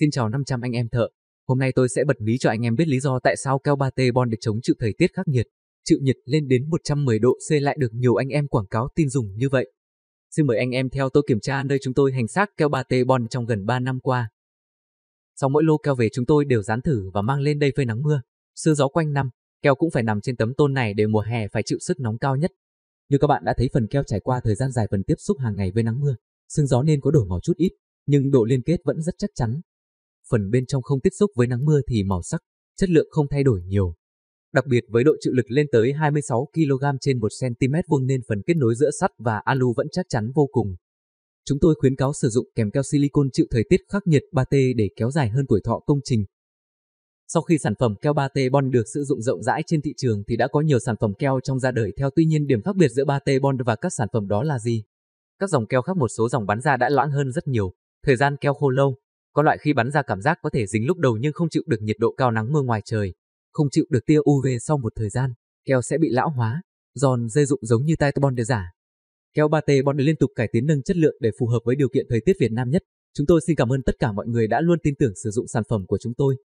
Xin chào 500 anh em thợ. Hôm nay tôi sẽ bật mí cho anh em biết lý do tại sao keo 3T Bond được chống chịu thời tiết khắc nghiệt, chịu nhiệt lên đến 110 độ C lại được nhiều anh em quảng cáo tin dùng như vậy. Xin mời anh em theo tôi kiểm tra nơi chúng tôi hành xác keo 3T Bond trong gần 3 năm qua. Sau mỗi lô keo về chúng tôi đều dán thử và mang lên đây phơi nắng mưa, sưa gió quanh năm, keo cũng phải nằm trên tấm tôn này để mùa hè phải chịu sức nóng cao nhất. Như các bạn đã thấy phần keo trải qua thời gian dài phần tiếp xúc hàng ngày với nắng mưa, sương gió nên có đổi màu chút ít, nhưng độ liên kết vẫn rất chắc chắn, phần bên trong không tiếp xúc với nắng mưa thì màu sắc, chất lượng không thay đổi nhiều. Đặc biệt với độ chịu lực lên tới 26 kg trên 1 cm vuông nên phần kết nối giữa sắt và alu vẫn chắc chắn vô cùng. Chúng tôi khuyến cáo sử dụng kèm keo silicon chịu thời tiết khắc nghiệt 3T để kéo dài hơn tuổi thọ công trình. Sau khi sản phẩm keo 3T Bond được sử dụng rộng rãi trên thị trường thì đã có nhiều sản phẩm keo trong ra đời theo tuy nhiên điểm khác biệt giữa 3T Bond và các sản phẩm đó là gì? Các dòng keo khác một số dòng bán ra đã loãng hơn rất nhiều, thời gian keo khô lâu, có loại khi bắn ra cảm giác có thể dính lúc đầu nhưng không chịu được nhiệt độ cao nắng mưa ngoài trời, không chịu được tia UV sau một thời gian, keo sẽ bị lão hóa, giòn dây dụng giống như tai bond giả. Keo 3T bond liên tục cải tiến nâng chất lượng để phù hợp với điều kiện thời tiết Việt Nam nhất. Chúng tôi xin cảm ơn tất cả mọi người đã luôn tin tưởng sử dụng sản phẩm của chúng tôi.